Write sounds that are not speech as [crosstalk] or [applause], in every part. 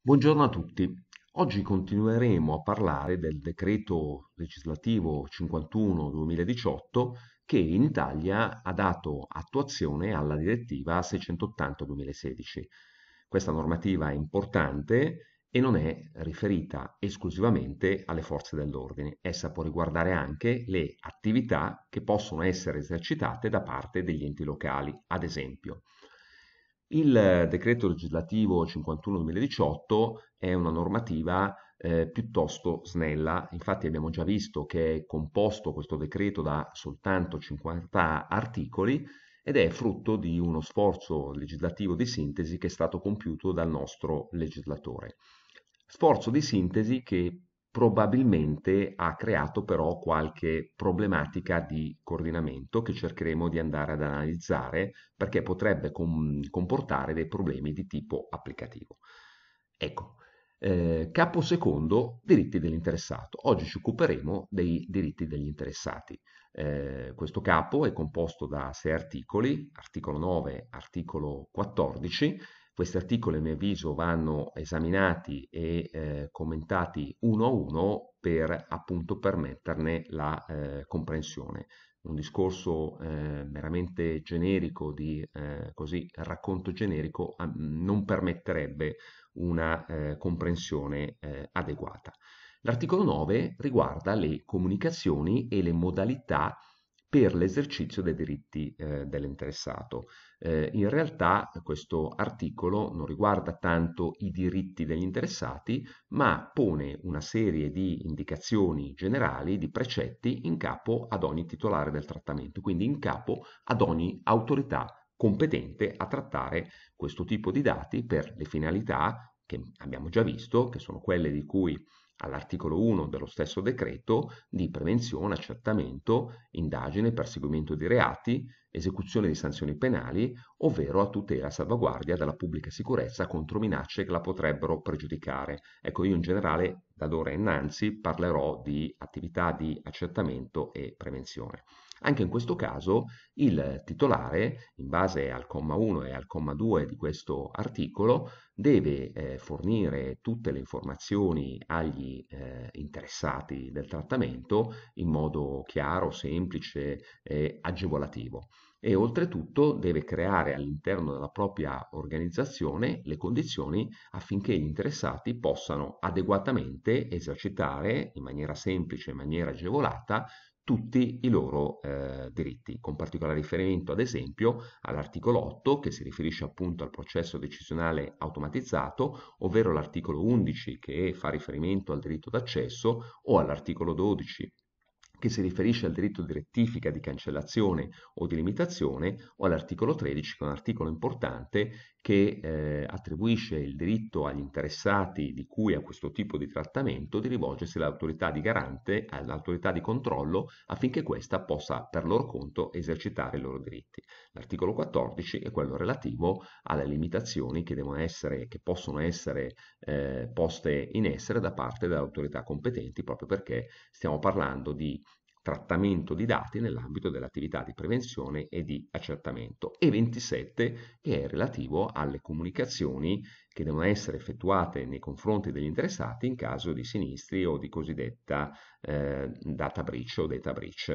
Buongiorno a tutti. Oggi continueremo a parlare del decreto legislativo 51-2018 che in Italia ha dato attuazione alla direttiva 680-2016. Questa normativa è importante e non è riferita esclusivamente alle forze dell'ordine. Essa può riguardare anche le attività che possono essere esercitate da parte degli enti locali, ad esempio il decreto legislativo 51-2018 è una normativa eh, piuttosto snella, infatti abbiamo già visto che è composto questo decreto da soltanto 50 articoli ed è frutto di uno sforzo legislativo di sintesi che è stato compiuto dal nostro legislatore. Sforzo di sintesi che probabilmente ha creato però qualche problematica di coordinamento che cercheremo di andare ad analizzare perché potrebbe com comportare dei problemi di tipo applicativo. Ecco, eh, capo secondo, diritti dell'interessato. Oggi ci occuperemo dei diritti degli interessati. Eh, questo capo è composto da sei articoli, articolo 9, articolo 14, questi articoli, a mio avviso, vanno esaminati e eh, commentati uno a uno per appunto permetterne la eh, comprensione. Un discorso eh, meramente generico di eh, così racconto generico mm, non permetterebbe una eh, comprensione eh, adeguata. L'articolo 9 riguarda le comunicazioni e le modalità per l'esercizio dei diritti eh, dell'interessato. Eh, in realtà questo articolo non riguarda tanto i diritti degli interessati, ma pone una serie di indicazioni generali, di precetti in capo ad ogni titolare del trattamento, quindi in capo ad ogni autorità competente a trattare questo tipo di dati per le finalità che abbiamo già visto, che sono quelle di cui all'articolo 1 dello stesso decreto di prevenzione, accertamento, indagine, perseguimento di reati esecuzione di sanzioni penali, ovvero a tutela e salvaguardia della pubblica sicurezza contro minacce che la potrebbero pregiudicare. Ecco, io in generale da d'ora innanzi parlerò di attività di accertamento e prevenzione. Anche in questo caso il titolare, in base al comma 1 e al comma 2 di questo articolo, deve eh, fornire tutte le informazioni agli eh, interessati del trattamento in modo chiaro, semplice e agevolativo e oltretutto deve creare all'interno della propria organizzazione le condizioni affinché gli interessati possano adeguatamente esercitare in maniera semplice, in maniera agevolata, tutti i loro eh, diritti, con particolare riferimento ad esempio all'articolo 8 che si riferisce appunto al processo decisionale automatizzato, ovvero l'articolo 11 che fa riferimento al diritto d'accesso o all'articolo 12 che si riferisce al diritto di rettifica, di cancellazione o di limitazione, o all'articolo 13, che è un articolo importante che eh, attribuisce il diritto agli interessati di cui a questo tipo di trattamento di rivolgersi all'autorità di garante, all'autorità di controllo, affinché questa possa per loro conto esercitare i loro diritti. L'articolo 14 è quello relativo alle limitazioni che, essere, che possono essere eh, poste in essere da parte delle autorità competenti, proprio perché stiamo parlando di trattamento di dati nell'ambito dell'attività di prevenzione e di accertamento e 27 che è relativo alle comunicazioni che devono essere effettuate nei confronti degli interessati in caso di sinistri o di cosiddetta eh, data breach o data breach.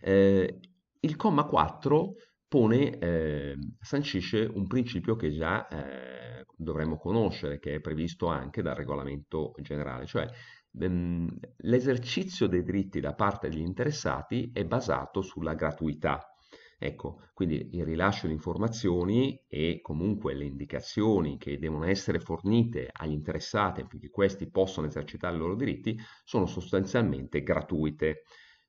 Eh, il comma 4 pone, eh, sancisce un principio che già eh, dovremmo conoscere, che è previsto anche dal regolamento generale, cioè Ehm, l'esercizio dei diritti da parte degli interessati è basato sulla gratuità. Ecco, quindi il rilascio di informazioni e comunque le indicazioni che devono essere fornite agli interessati affinché questi possano esercitare i loro diritti sono sostanzialmente gratuite.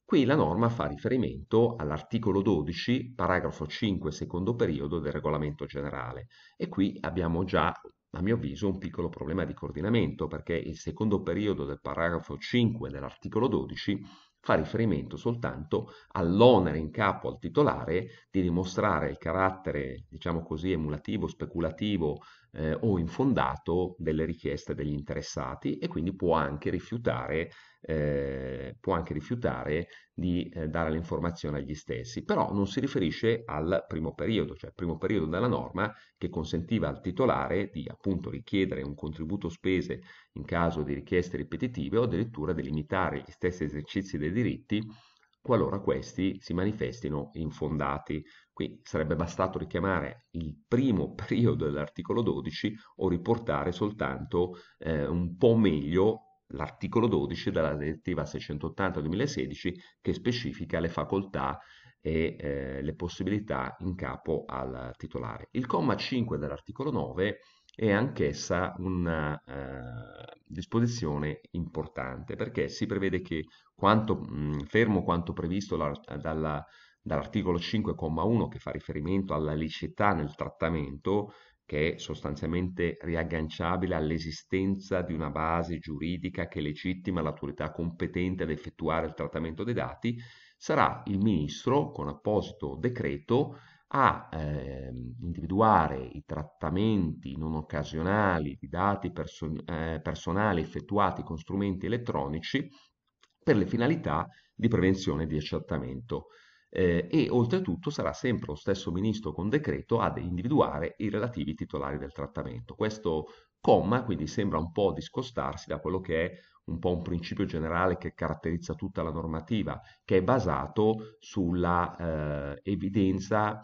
Qui la norma fa riferimento all'articolo 12, paragrafo 5, secondo periodo del regolamento generale e qui abbiamo già a mio avviso un piccolo problema di coordinamento perché il secondo periodo del paragrafo 5 dell'articolo 12 fa riferimento soltanto all'onere in capo al titolare di dimostrare il carattere, diciamo così, emulativo, speculativo eh, o infondato delle richieste degli interessati e quindi può anche rifiutare eh, può anche rifiutare di eh, dare l'informazione agli stessi, però non si riferisce al primo periodo, cioè al primo periodo della norma che consentiva al titolare di appunto richiedere un contributo spese in caso di richieste ripetitive o addirittura delimitare gli stessi esercizi dei diritti qualora questi si manifestino infondati. Qui sarebbe bastato richiamare il primo [laughs] periodo dell'articolo 12 o riportare soltanto eh, un po' meglio l'articolo 12 della direttiva 680-2016 che specifica le facoltà e eh, le possibilità in capo al titolare. Il comma 5 dell'articolo 9 è anch'essa una eh, disposizione importante perché si prevede che quanto, mh, fermo quanto previsto la, dalla, dall'articolo 5,1 che fa riferimento alla licità nel trattamento, che è sostanzialmente riagganciabile all'esistenza di una base giuridica che legittima l'autorità competente ad effettuare il trattamento dei dati, sarà il ministro, con apposito decreto, a eh, individuare i trattamenti non occasionali di dati person- eh, personali effettuati con strumenti elettronici per le finalità di prevenzione e di accertamento eh, e oltretutto sarà sempre lo stesso ministro con decreto ad individuare i relativi titolari del trattamento. Questo comma quindi sembra un po' discostarsi da quello che è un po' un principio generale che caratterizza tutta la normativa, che è basato sulla eh, evidenza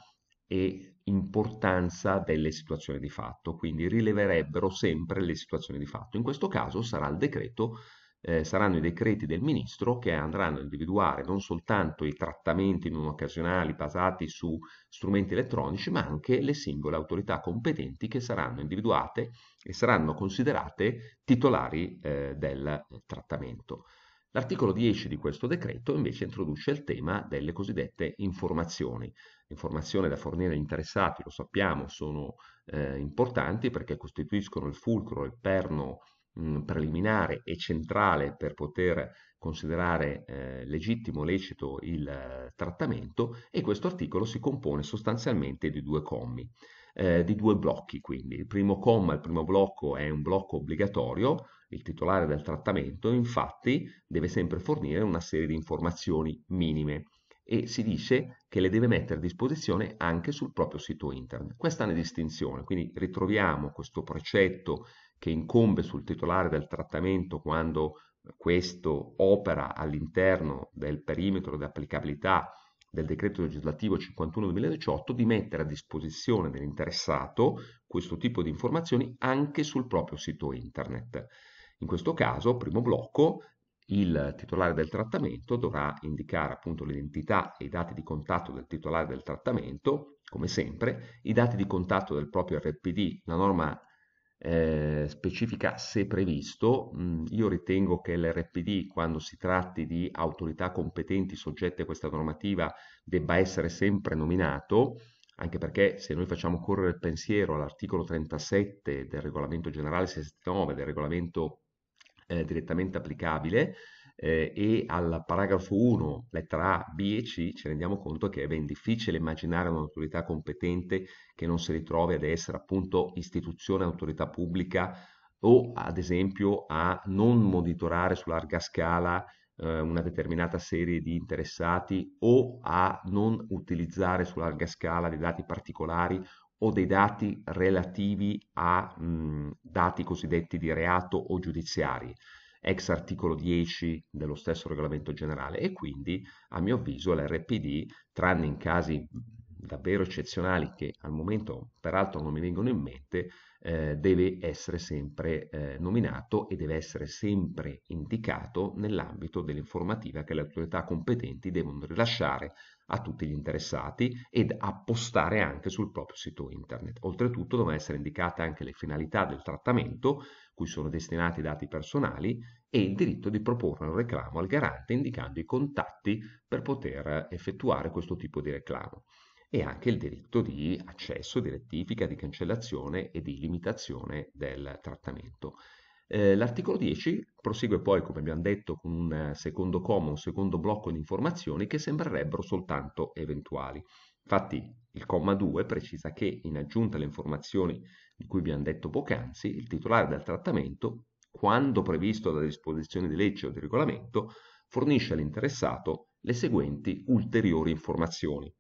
e importanza delle situazioni di fatto, quindi rileverebbero sempre le situazioni di fatto. In questo caso sarà il decreto eh, saranno i decreti del ministro che andranno a individuare non soltanto i trattamenti non occasionali basati su strumenti elettronici, ma anche le singole autorità competenti che saranno individuate e saranno considerate titolari eh, del trattamento. L'articolo 10 di questo decreto invece introduce il tema delle cosiddette informazioni. informazioni da fornire agli interessati, lo sappiamo, sono eh, importanti perché costituiscono il fulcro, il perno preliminare e centrale per poter considerare eh, legittimo lecito il eh, trattamento e questo articolo si compone sostanzialmente di due commi, eh, di due blocchi quindi. Il primo comma, il primo blocco è un blocco obbligatorio, il titolare del trattamento infatti deve sempre fornire una serie di informazioni minime e si dice che le deve mettere a disposizione anche sul proprio sito internet. Questa è una distinzione, quindi ritroviamo questo precetto che incombe sul titolare del trattamento quando questo opera all'interno del perimetro di applicabilità del decreto legislativo 51-2018 di mettere a disposizione dell'interessato questo tipo di informazioni anche sul proprio sito internet. In questo caso, primo blocco, il titolare del trattamento dovrà indicare appunto l'identità e i dati di contatto del titolare del trattamento, come sempre, i dati di contatto del proprio RPD, la norma eh, specifica se previsto. Mm, io ritengo che l'RPD, quando si tratti di autorità competenti soggette a questa normativa, debba essere sempre nominato, anche perché se noi facciamo correre il pensiero all'articolo 37 del regolamento generale 69, del regolamento eh, direttamente applicabile, eh, e al paragrafo 1, lettera A, B e C, ci rendiamo conto che è ben difficile immaginare un'autorità competente che non si ritrovi ad essere appunto istituzione, autorità pubblica o ad esempio a non monitorare su larga scala eh, una determinata serie di interessati o a non utilizzare su larga scala dei dati particolari o dei dati relativi a mh, dati cosiddetti di reato o giudiziari ex articolo 10 dello stesso regolamento generale e quindi a mio avviso l'RPD, tranne in casi davvero eccezionali che al momento peraltro non mi vengono in mente, eh, deve essere sempre eh, nominato e deve essere sempre indicato nell'ambito dell'informativa che le autorità competenti devono rilasciare a tutti gli interessati ed appostare anche sul proprio sito internet. Oltretutto devono essere indicate anche le finalità del trattamento cui sono destinati i dati personali e il diritto di proporre un reclamo al garante indicando i contatti per poter effettuare questo tipo di reclamo e anche il diritto di accesso, di rettifica, di cancellazione e di limitazione del trattamento. Eh, l'articolo 10 prosegue poi, come abbiamo detto, con un secondo comma, un secondo blocco di informazioni che sembrerebbero soltanto eventuali. Infatti il comma 2 precisa che in aggiunta alle informazioni di cui abbiamo detto poc'anzi, il titolare del trattamento, quando previsto dalle disposizioni di legge o di regolamento, fornisce all'interessato le seguenti ulteriori informazioni.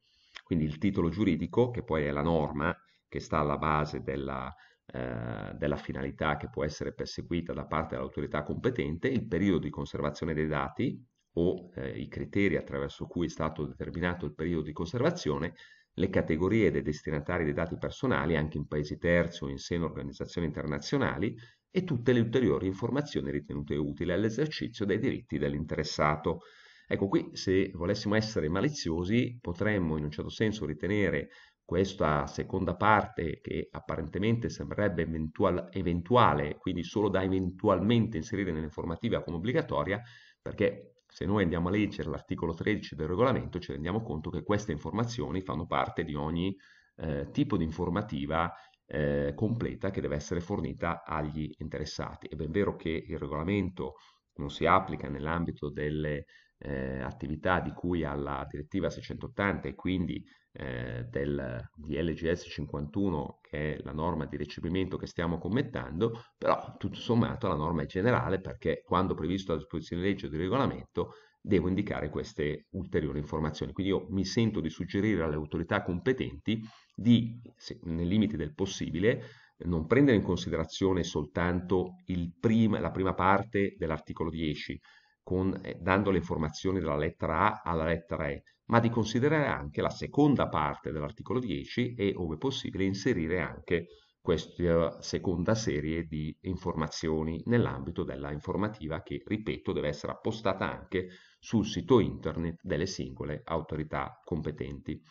Quindi il titolo giuridico, che poi è la norma che sta alla base della, eh, della finalità che può essere perseguita da parte dell'autorità competente, il periodo di conservazione dei dati o eh, i criteri attraverso cui è stato determinato il periodo di conservazione, le categorie dei destinatari dei dati personali anche in paesi terzi o in seno a organizzazioni internazionali e tutte le ulteriori informazioni ritenute utili all'esercizio dei diritti dell'interessato. Ecco qui, se volessimo essere maliziosi, potremmo in un certo senso ritenere questa seconda parte che apparentemente sembrerebbe eventual, eventuale, quindi solo da eventualmente inserire nell'informativa come obbligatoria, perché se noi andiamo a leggere l'articolo 13 del regolamento ci rendiamo conto che queste informazioni fanno parte di ogni eh, tipo di informativa eh, completa che deve essere fornita agli interessati. È ben vero che il regolamento non si applica nell'ambito delle eh, attività di cui alla direttiva 680 e quindi eh, del DLGS 51 che è la norma di recepimento che stiamo commettendo, però tutto sommato la norma è generale perché quando previsto la disposizione di legge o di regolamento devo indicare queste ulteriori informazioni. Quindi io mi sento di suggerire alle autorità competenti di, se, nei limiti del possibile, non prendere in considerazione soltanto prima, la prima parte dell'articolo 10, con, eh, dando le informazioni dalla lettera A alla lettera E, ma di considerare anche la seconda parte dell'articolo 10 e, ove possibile, inserire anche questa seconda serie di informazioni nell'ambito della informativa che, ripeto, deve essere appostata anche sul sito internet delle singole autorità competenti.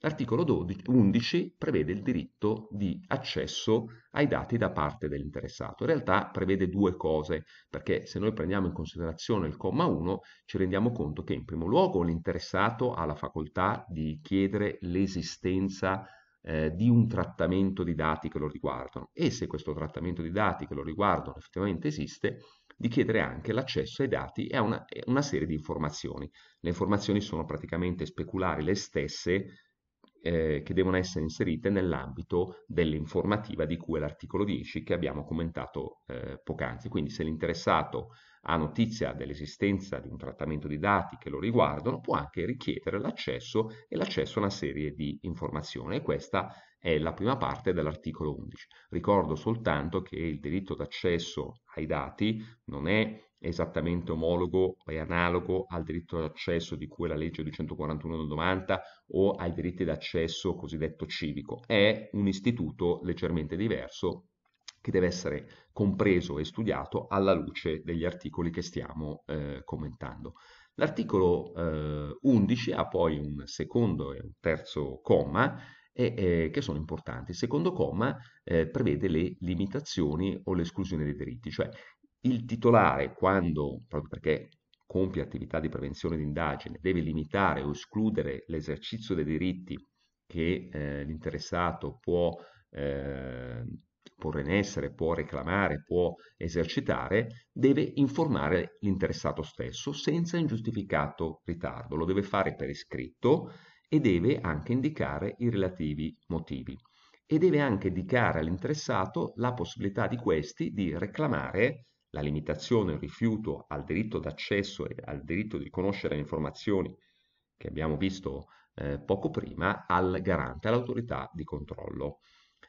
L'articolo 11 prevede il diritto di accesso ai dati da parte dell'interessato. In realtà prevede due cose, perché se noi prendiamo in considerazione il comma 1 ci rendiamo conto che in primo luogo l'interessato ha la facoltà di chiedere l'esistenza eh, di un trattamento di dati che lo riguardano e se questo trattamento di dati che lo riguardano effettivamente esiste, di chiedere anche l'accesso ai dati e a una, una serie di informazioni. Le informazioni sono praticamente speculari le stesse eh, che devono essere inserite nell'ambito dell'informativa di cui è l'articolo 10 che abbiamo commentato eh, poc'anzi. Quindi se l'interessato ha notizia dell'esistenza di un trattamento di dati che lo riguardano, può anche richiedere l'accesso e l'accesso a una serie di informazioni. E questa è la prima parte dell'articolo 11. Ricordo soltanto che il diritto d'accesso ai dati non è esattamente omologo e analogo al diritto d'accesso di cui la legge 241 del 90 o ai diritti d'accesso cosiddetto civico. È un istituto leggermente diverso che deve essere compreso e studiato alla luce degli articoli che stiamo eh, commentando. L'articolo eh, 11 ha poi un secondo e un terzo comma e eh, che sono importanti. Il secondo comma eh, prevede le limitazioni o l'esclusione dei diritti, cioè il titolare quando, proprio perché compie attività di prevenzione e di indagine, deve limitare o escludere l'esercizio dei diritti che eh, l'interessato può, eh, in essere, può reclamare, può esercitare, deve informare l'interessato stesso senza ingiustificato ritardo. Lo deve fare per iscritto e deve anche indicare i relativi motivi e deve anche indicare all'interessato la possibilità di questi di reclamare la limitazione o il rifiuto al diritto d'accesso e al diritto di conoscere le informazioni che abbiamo visto eh, poco prima al garante, all'autorità di controllo.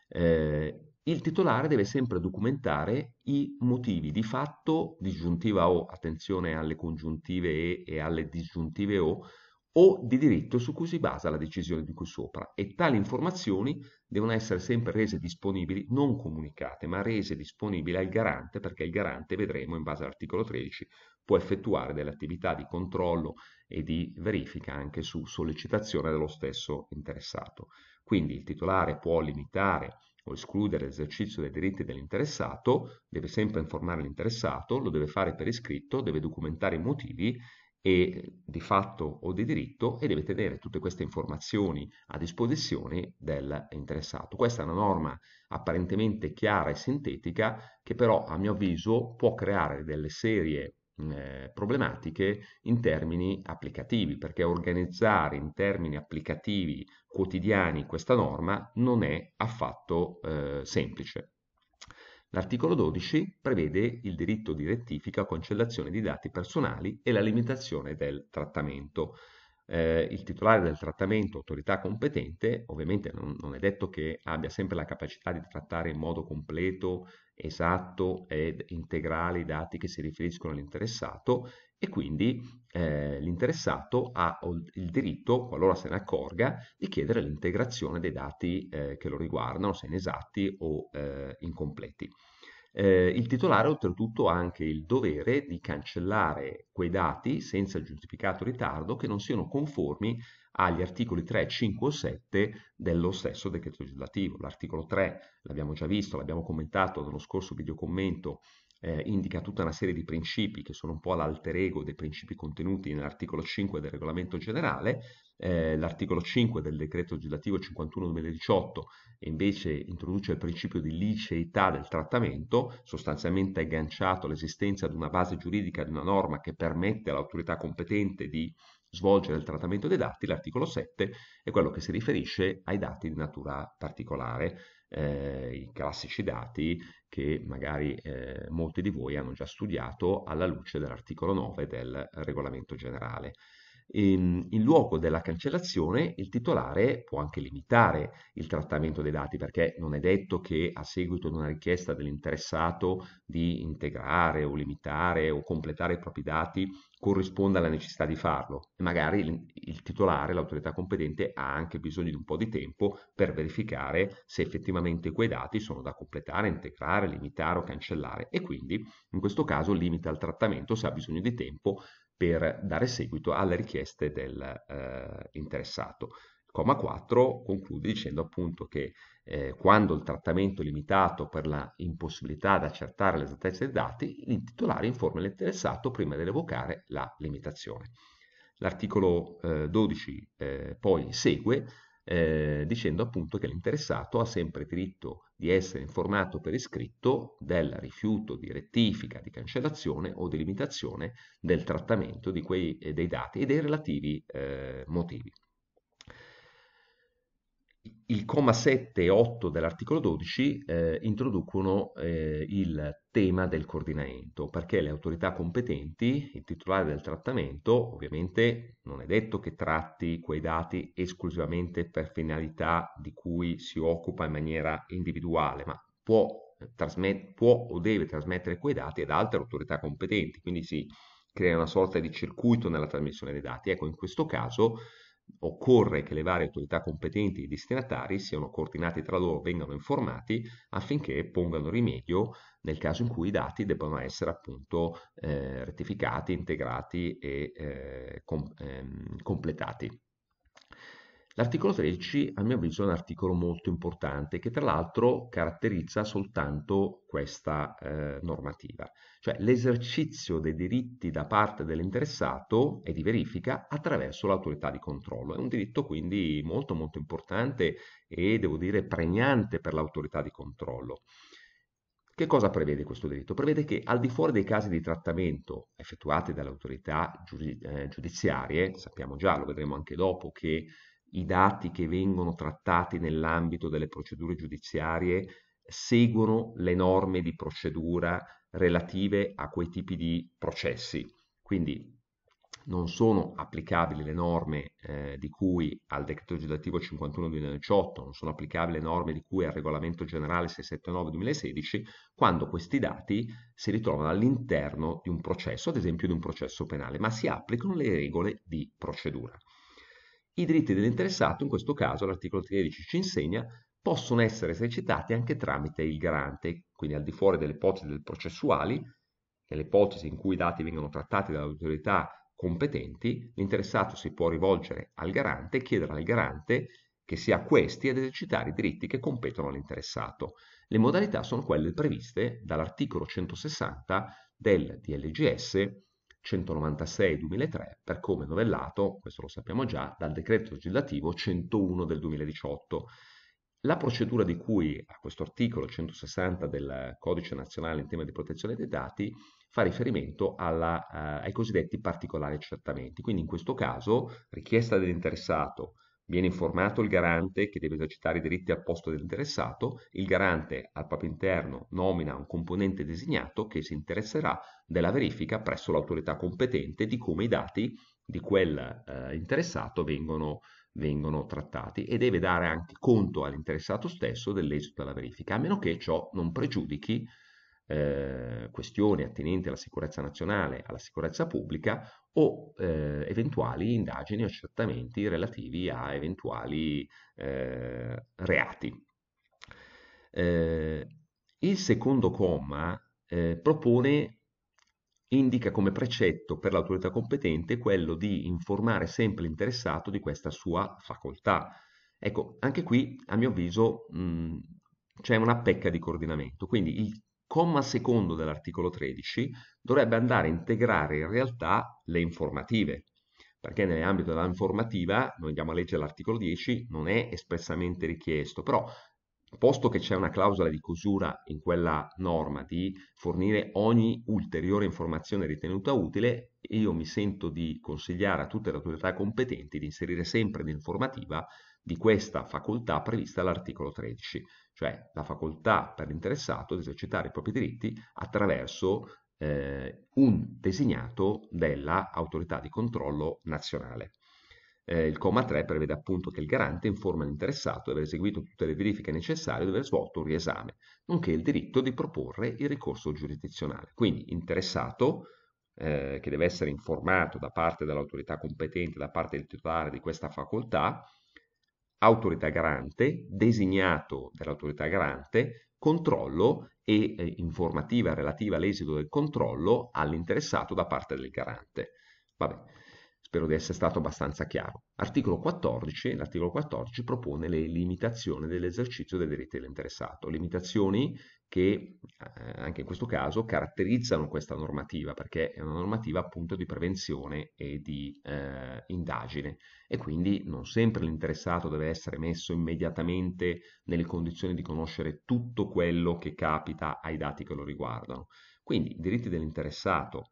Eh, il titolare deve sempre documentare i motivi di fatto, disgiuntiva o, attenzione alle congiuntive e, e alle disgiuntive o, o di diritto su cui si basa la decisione di cui sopra e tali informazioni devono essere sempre rese disponibili, non comunicate, ma rese disponibili al garante perché il garante, vedremo in base all'articolo 13, può effettuare delle attività di controllo e di verifica anche su sollecitazione dello stesso interessato. Quindi il titolare può limitare o escludere l'esercizio dei diritti dell'interessato, deve sempre informare l'interessato, lo deve fare per iscritto, deve documentare i motivi e di fatto o di diritto e deve tenere tutte queste informazioni a disposizione dell'interessato. Questa è una norma apparentemente chiara e sintetica che però a mio avviso può creare delle serie eh, problematiche in termini applicativi perché organizzare in termini applicativi quotidiani questa norma non è affatto eh, semplice. L'articolo 12 prevede il diritto di rettifica o cancellazione di dati personali e la limitazione del trattamento eh, il titolare del trattamento, autorità competente, ovviamente non, non, è detto che abbia sempre la capacità di trattare in modo completo, esatto ed integrale i dati che si riferiscono all'interessato e quindi eh, l'interessato ha il diritto, qualora se ne accorga, di chiedere l'integrazione dei dati eh, che lo riguardano, se inesatti o eh, incompleti. Eh, il titolare oltretutto ha anche il dovere di cancellare quei dati senza giustificato ritardo che non siano conformi agli articoli 3, 5 o 7 dello stesso decreto legislativo. L'articolo 3, l'abbiamo già visto, l'abbiamo commentato nello scorso videocommento, eh, indica tutta una serie di principi che sono un po' l'alter ego dei principi contenuti nell'articolo 5 del regolamento generale eh, l'articolo 5 del decreto legislativo 51-2018 invece introduce il principio di liceità del trattamento, sostanzialmente è agganciato all'esistenza di una base giuridica di una norma che permette all'autorità competente di svolgere il trattamento dei dati, l'articolo 7 è quello che si riferisce ai dati di natura particolare, eh, i classici dati che magari eh, molti di voi hanno già studiato alla luce dell'articolo 9 del regolamento generale. Ehm, in luogo della cancellazione il titolare può anche limitare il trattamento dei dati perché non è detto che a seguito di una richiesta dell'interessato di integrare o limitare o completare i propri dati corrisponda alla necessità di farlo magari il titolare, l'autorità competente ha anche bisogno di un po' di tempo per verificare se effettivamente quei dati sono da completare, integrare, limitare o cancellare e quindi in questo caso limita il trattamento se ha bisogno di tempo per dare seguito alle richieste dell'interessato. Eh, il comma 4 conclude dicendo appunto che eh, quando il trattamento è limitato per la impossibilità di accertare l'esattezza dei dati, il titolare informa l'interessato prima di revocare la limitazione. L'articolo eh, 12 eh, poi segue eh, dicendo appunto che l'interessato ha sempre diritto di essere informato per iscritto del rifiuto di rettifica, di cancellazione o di limitazione del trattamento di quei, eh, dei dati e dei relativi eh, motivi il comma 7 e 8 dell'articolo 12 eh, introducono eh, il tema del coordinamento, perché le autorità competenti, il titolare del trattamento, ovviamente non è detto che tratti quei dati esclusivamente per finalità di cui si occupa in maniera individuale, ma può, eh, trasmet- può o deve trasmettere quei dati ad altre autorità competenti, quindi si crea una sorta di circuito nella trasmissione dei dati. Ecco, in questo caso Occorre che le varie autorità competenti e i destinatari siano coordinati tra loro, vengano informati affinché pongano rimedio nel caso in cui i dati debbano essere appunto eh, rettificati, integrati e eh, com ehm, completati. L'articolo 13, a mio avviso, è un articolo molto importante che tra l'altro caratterizza soltanto questa eh, normativa, cioè l'esercizio dei diritti da parte dell'interessato e di verifica attraverso l'autorità di controllo. È un diritto quindi molto molto importante e devo dire pregnante per l'autorità di controllo. Che cosa prevede questo diritto? Prevede che al di fuori dei casi di trattamento effettuati dalle autorità eh, giudiziarie, sappiamo già, lo vedremo anche dopo, che i dati che vengono trattati nell'ambito delle procedure giudiziarie seguono le norme di procedura relative a quei tipi di processi. Quindi non sono applicabili le norme eh, di cui al decreto legislativo 51 2018, non sono applicabili le norme di cui al regolamento generale 679 2016, quando questi dati si ritrovano all'interno di un processo, ad esempio di un processo penale, ma si applicano le regole di procedura. I diritti dell'interessato, in questo caso l'articolo 13 ci insegna, possono essere esercitati anche tramite il garante, quindi al di fuori delle ipotesi del processuali, nelle ipotesi in cui i dati vengono trattati dalle autorità competenti, l'interessato si può rivolgere al garante e chiedere al garante che sia questi ad esercitare i diritti che competono all'interessato. Le modalità sono quelle previste dall'articolo 160 del DLGS 196-2003 per come novellato, questo lo sappiamo già, dal decreto legislativo 101 del 2018. La procedura di cui a questo articolo 160 del Codice nazionale in tema di protezione dei dati fa riferimento alla, eh, ai cosiddetti particolari accertamenti. Quindi in questo caso richiesta dell'interessato, Viene informato il garante che deve esercitare i diritti al posto dell'interessato, il garante al proprio interno nomina un componente designato che si interesserà della verifica presso l'autorità competente di come i dati di quel eh, interessato vengono, vengono trattati e deve dare anche conto all'interessato stesso dell'esito della verifica, a meno che ciò non pregiudichi eh, questioni attinenti alla sicurezza nazionale, alla sicurezza pubblica o eh, eventuali indagini o accertamenti relativi a eventuali eh, reati. Eh, il secondo comma eh, propone, indica come precetto per l'autorità competente quello di informare sempre l'interessato di questa sua facoltà. Ecco, anche qui, a mio avviso, mh, mm, c'è una pecca di coordinamento. Quindi il comma secondo dell'articolo 13 dovrebbe andare a integrare in realtà le informative, perché nell'ambito dell'informativa, noi andiamo a leggere l'articolo 10, non è espressamente richiesto, però posto che c'è una clausola di cusura in quella norma di fornire ogni ulteriore informazione ritenuta utile, io mi sento di consigliare a tutte le autorità competenti di inserire sempre l'informativa di questa facoltà prevista all'articolo 13 cioè la facoltà per l'interessato di esercitare i propri diritti attraverso eh, un designato dell'autorità di controllo nazionale. Eh, il comma 3 prevede appunto che il garante informa l'interessato di aver eseguito tutte le verifiche necessarie e di aver svolto un riesame, nonché il diritto di proporre il ricorso giurisdizionale. Quindi interessato, eh, che deve essere informato da parte dell'autorità competente, da parte del titolare di questa facoltà, autorità garante, designato dall'autorità garante, controllo e eh, informativa relativa all'esito del controllo all'interessato da parte del garante. Vabbè. Spero di essere stato abbastanza chiaro. Articolo 14, l'articolo 14 propone le limitazioni dell'esercizio dei diritti dell'interessato, limitazioni che eh, anche in questo caso caratterizzano questa normativa perché è una normativa appunto di prevenzione e di eh, indagine e quindi non sempre l'interessato deve essere messo immediatamente nelle condizioni di conoscere tutto quello che capita ai dati che lo riguardano. Quindi i diritti dell'interessato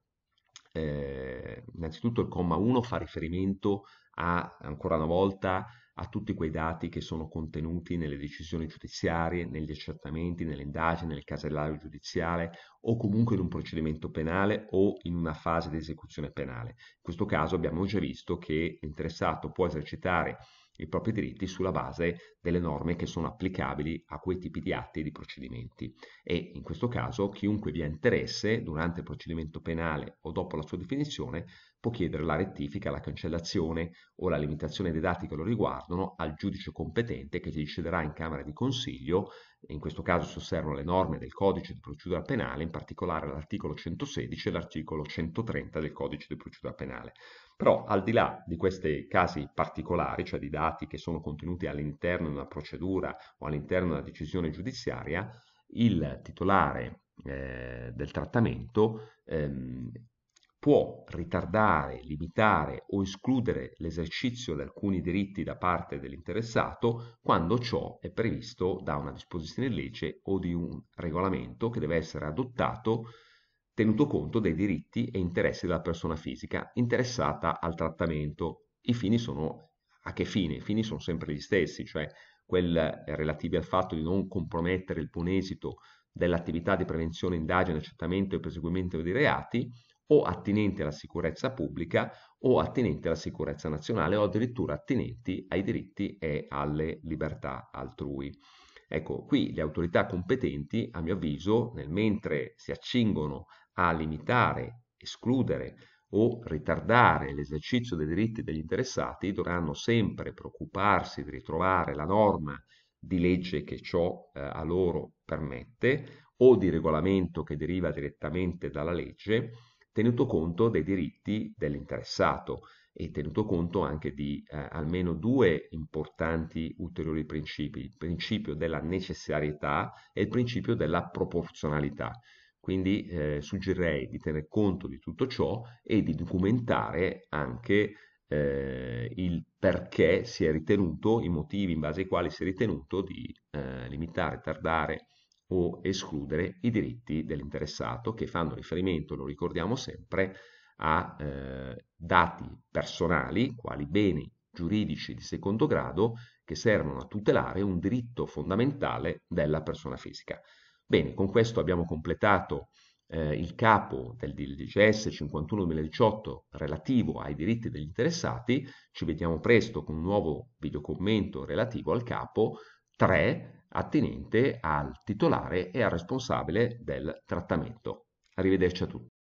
eh, innanzitutto il comma 1 fa riferimento a, ancora una volta a tutti quei dati che sono contenuti nelle decisioni giudiziarie, negli accertamenti, nelle indagini, nel casellario giudiziale o comunque in un procedimento penale o in una fase di esecuzione penale. In questo caso abbiamo già visto che l'interessato può esercitare i propri diritti sulla base delle norme che sono applicabili a quei tipi di atti e di procedimenti e in questo caso chiunque vi ha interesse durante il procedimento penale o dopo la sua definizione può chiedere la rettifica, la cancellazione o la limitazione dei dati che lo riguardano al giudice competente che deciderà in Camera di Consiglio, in questo caso si osservano le norme del codice di procedura penale, in particolare l'articolo 116 e l'articolo 130 del codice di procedura penale. Però al di là di questi casi particolari, cioè di dati che sono contenuti all'interno di una procedura o all'interno di una decisione giudiziaria, il titolare eh, del trattamento ehm, può ritardare, limitare o escludere l'esercizio di alcuni diritti da parte dell'interessato quando ciò è previsto da una disposizione di legge o di un regolamento che deve essere adottato tenuto conto dei diritti e interessi della persona fisica interessata al trattamento. I fini sono a che fine? I fini sono sempre gli stessi, cioè quelli relativi al fatto di non compromettere il buon esito dell'attività di prevenzione, indagine, accertamento e proseguimento dei reati o attinenti alla sicurezza pubblica o attinenti alla sicurezza nazionale o addirittura attinenti ai diritti e alle libertà altrui. Ecco, qui le autorità competenti, a mio avviso, nel mentre si accingono a limitare, escludere o ritardare l'esercizio dei diritti degli interessati, dovranno sempre preoccuparsi di ritrovare la norma di legge che ciò eh, a loro permette o di regolamento che deriva direttamente dalla legge tenuto conto dei diritti dell'interessato e tenuto conto anche di eh, almeno due importanti ulteriori principi, il principio della necessarietà e il principio della proporzionalità. Quindi eh, suggerirei di tener conto di tutto ciò e di documentare anche eh, il perché si è ritenuto, i motivi in base ai quali si è ritenuto di eh, limitare, tardare o escludere i diritti dell'interessato che fanno riferimento, lo ricordiamo sempre, a eh, dati personali, quali beni giuridici di secondo grado, che servono a tutelare un diritto fondamentale della persona fisica. Bene, con questo abbiamo completato eh, il capo del DLGS 51-2018 relativo ai diritti degli interessati. Ci vediamo presto con un nuovo videocommento relativo al capo 3 attenente al titolare e al responsabile del trattamento. Arrivederci a tutti.